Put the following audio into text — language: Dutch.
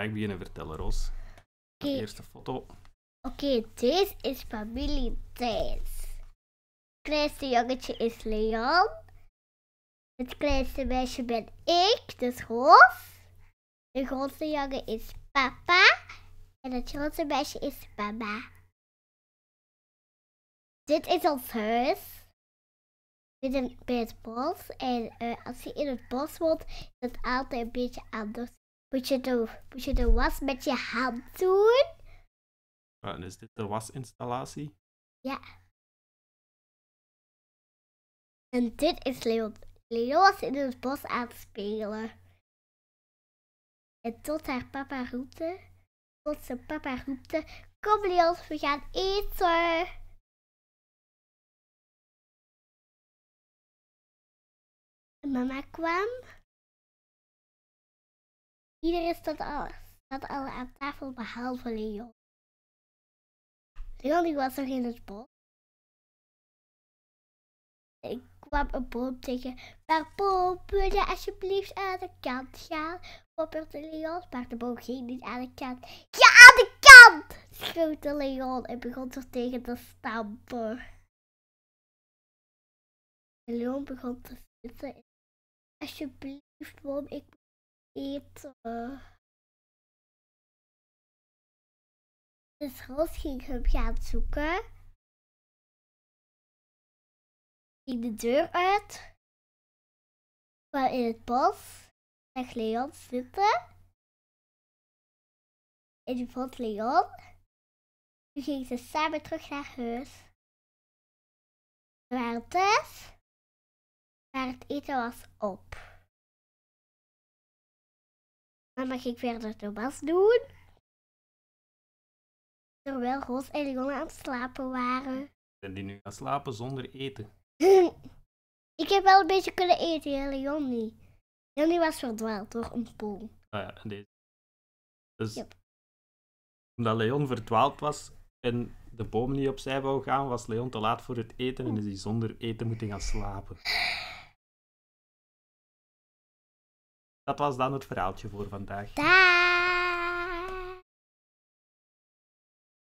Ga ik beginnen vertellen, Roos. Okay. Eerste foto. Oké, deze is familie Thijs. Het kleinste jongetje is Leon. Het kleinste meisje ben ik, dus Roos. De grootste jongen is papa. En het grootste meisje is mama. Dit is ons huis. zijn bij het bos. En eh, als je in het bos woont, is het altijd een beetje anders moet je de, moet je de was met je hand doen? Ah, en is dit de wasinstallatie? Ja. En dit is Leon. Leon was in het bos aan het spelen. En tot haar papa roepte, tot zijn papa roepte, kom Leon, we gaan eten. En mama kwam. Iedereen staat al, staat al aan tafel behalve Leon. Leon was nog in het bos. Ik kwam een boom tegen. Maar boom, wil je alsjeblieft aan de kant gaan? Popperde Leon, maar de boom ging niet aan de kant. Ja, aan de kant! schreeuwde Leon en begon er tegen te stampen. Leon begon te zitten. Alsjeblieft, boom, ik iets. dus Ros ging hem gaan zoeken. Ging de deur uit. Kwam in het bos. Zag Leon zitten. En die vond Leon. Toen gingen ze samen terug naar huis. Ze waren thuis. Maar het eten was op. Dan mag ik verder Thomas doen? Terwijl Roos en Leon aan het slapen waren. En die nu gaan slapen zonder eten. ik heb wel een beetje kunnen eten, hè, Leon Leon was verdwaald door een pool. Ah ja, deze. Dus omdat Leon verdwaald was en de boom niet opzij wou gaan, was Leon te laat voor het eten en is hij zonder eten moeten gaan slapen. Dat was dan het verhaaltje voor vandaag. Daag!